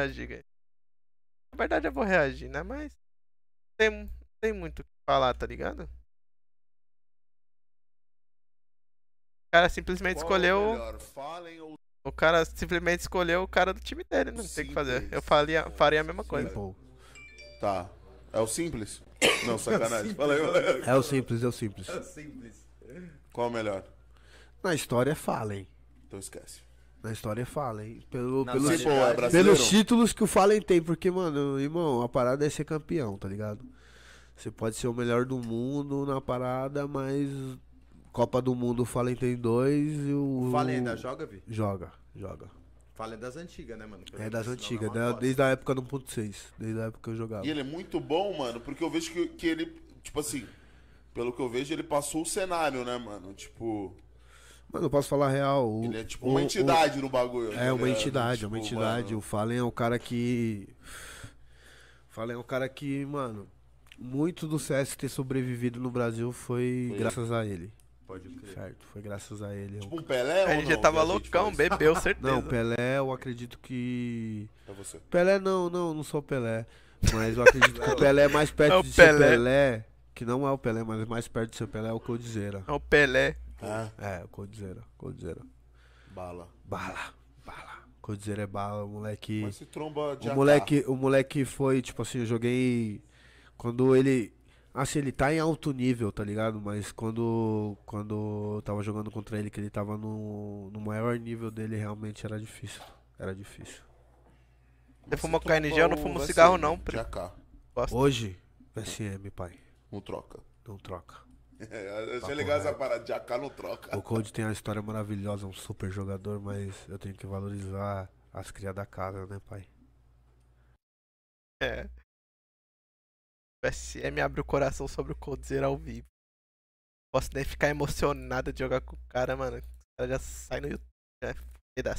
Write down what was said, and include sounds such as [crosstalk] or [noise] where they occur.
reagir, é. Na verdade eu vou reagir, né? Mas tem, tem muito o que falar, tá ligado? O cara simplesmente Qual é escolheu. É ou... O cara simplesmente escolheu o cara do time dele, não né? tem o que fazer. Eu faria, faria a mesma coisa. Simple. Tá. É o simples? [laughs] Não, é sacanagem. Fala aí, É o simples, é o simples. É o simples. Qual o melhor? Na história é Fallen. Então esquece. Na história Fallen. Pelo, na pelos, é pelos títulos que o Fallen tem. Porque, mano, irmão, a parada é ser campeão, tá ligado? Você pode ser o melhor do mundo na parada, mas Copa do Mundo o Fallen tem dois e o. O Fallen ainda joga, Vi? Joga, joga. Fallen é das antigas, né, mano? É das antigas, né? desde a época do 1.6, desde a época que eu jogava. E ele é muito bom, mano, porque eu vejo que, que ele, tipo assim, pelo que eu vejo, ele passou o cenário, né, mano? Tipo, Mano, eu posso falar real. O, ele é tipo uma o, entidade o, no bagulho. É, uma né? entidade, tipo, uma entidade. Mano... O Fallen é um cara que. Fallen é um cara que, mano, muito do CS ter sobrevivido no Brasil foi graças a ele. Pode crer. Certo, foi graças a ele. Tipo um Pelé ou Ele não, já tava loucão, bebeu, [laughs] certeza. Não, Pelé, eu acredito que. É você. Pelé não, não, não sou Pelé. Mas eu acredito que o [laughs] Pelé é mais perto É de Pelé. Pelé, que não é o Pelé, mas é mais perto de ser Pelé, é o Codizeira. É o Pelé. É, o é, Code Bala. Bala. Bala. Code é bala, o moleque. Mas se tromba de o moleque, o moleque foi, tipo assim, eu joguei. Quando ele. Assim, ele tá em alto nível, tá ligado? Mas quando, quando eu tava jogando contra ele, que ele tava no, no maior nível dele, realmente era difícil. Era difícil. Você fumou KNG, eu não fumo cigarro não, primo. Hoje, SM, pai. Não troca. Não troca. É, [laughs] achei legal essa parada de AK não troca. O Code tem uma história maravilhosa, um super jogador, mas eu tenho que valorizar as crias da casa, né, pai? É. O SM abre o coração sobre o Coldzera ao vivo. Posso nem ficar emocionada de jogar com o cara, mano. O cara já sai no YouTube. É